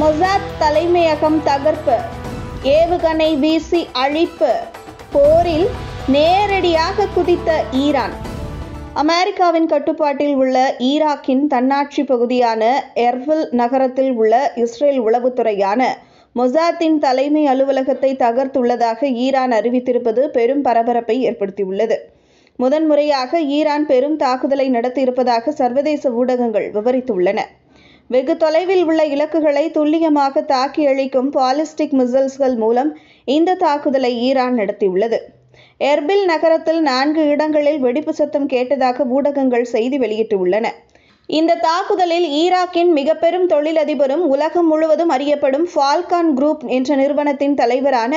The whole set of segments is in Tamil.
மொசாத் தலைமையகம் தகர்ப்பு ஏவுகணை வீசி அழிப்பு போரில் நேரடியாக குதித்த ஈரான் அமெரிக்காவின் கட்டுப்பாட்டில் உள்ள ஈராக்கின் தன்னாட்சி பகுதியான எர்வில் நகரத்தில் உள்ள இஸ்ரேல் உளவுத்துறையான மொசாத்தின் தலைமை அலுவலகத்தை தகர்த்துள்ளதாக ஈரான் அறிவித்திருப்பது பெரும் பரபரப்பை ஏற்படுத்தியுள்ளது முதன்முறையாக ஈரான் பெரும் தாக்குதலை நடத்தியிருப்பதாக சர்வதேச ஊடகங்கள் விவரித்துள்ளன வெகு தொலைவில் உள்ள இலக்குகளை துல்லியமாக தாக்கி அழிக்கும் பாலிஸ்டிக் மிசைல்ஸ்கள் மூலம் இந்த தாக்குதலை ஈரான் நடத்தியுள்ளது எர்பில் நகரத்தில் நான்கு இடங்களில் வெடிப்பு சத்தம் கேட்டதாக ஊடகங்கள் செய்தி வெளியிட்டுள்ளன இந்த தாக்குதலில் ஈராக்கின் மிக பெரும் தொழிலதிபரும் உலகம் முழுவதும் அறியப்படும் ஃபால்கான் குரூப் என்ற நிறுவனத்தின் தலைவரான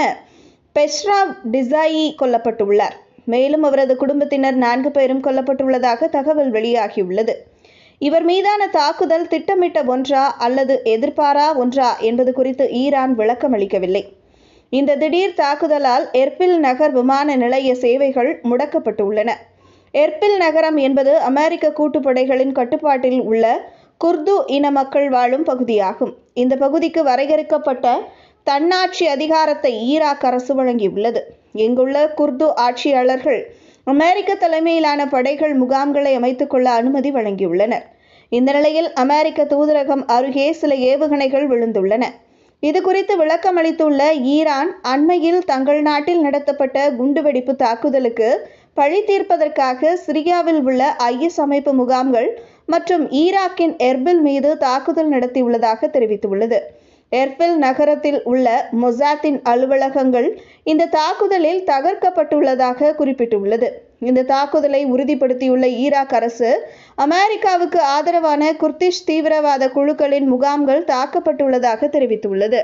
பெஷ்ரா டிசாயி கொல்லப்பட்டுள்ளார் மேலும் அவரது குடும்பத்தினர் நான்கு பேரும் கொல்லப்பட்டுள்ளதாக தகவல் வெளியாகியுள்ளது இவர் மீதான தாக்குதல் திட்டமிட்ட ஒன்றா அல்லது எதிர்பாரா ஒன்றா என்பது குறித்து ஈரான் விளக்கமளிக்கவில்லை இந்த திடீர் தாக்குதலால் எர்பில் நகர் விமான நிலைய சேவைகள் முடக்கப்பட்டுள்ளன எர்பில் நகரம் என்பது அமெரிக்க கூட்டுப்படைகளின் கட்டுப்பாட்டில் உள்ள குர்து இன மக்கள் வாழும் பகுதியாகும் இந்த பகுதிக்கு வரையறுக்கப்பட்ட தன்னாட்சி அதிகாரத்தை ஈராக் அரசு வழங்கியுள்ளது இங்குள்ள குர்து ஆட்சியாளர்கள் அமெரிக்க தலைமையிலான படைகள் முகாம்களை அமைத்துக்கொள்ள அனுமதி வழங்கியுள்ளனர் இந்த நிலையில் அமெரிக்க தூதரகம் அருகே சில ஏவுகணைகள் விழுந்துள்ளன இது குறித்து விளக்கம் அளித்துள்ள ஈரான் அண்மையில் தங்கள் நாட்டில் நடத்தப்பட்ட குண்டுவெடிப்பு தாக்குதலுக்கு பழி தீர்ப்பதற்காக சிரியாவில் உள்ள ஐஎஸ் அமைப்பு முகாம்கள் மற்றும் ஈராக்கின் எர்பில் மீது தாக்குதல் நடத்தியுள்ளதாக தெரிவித்துள்ளது எர்பில் நகரத்தில் உள்ள மொசாத்தின் அலுவலகங்கள் இந்த தாக்குதலில் தகர்க்கப்பட்டுள்ளதாக குறிப்பிட்டுள்ளது இந்த தாக்குதலை உறுதிப்படுத்தியுள்ள ஈராக் அரசு அமெரிக்காவுக்கு ஆதரவான குர்திஷ் தீவிரவாத குழுக்களின் முகாம்கள் தாக்கப்பட்டுள்ளதாக தெரிவித்துள்ளது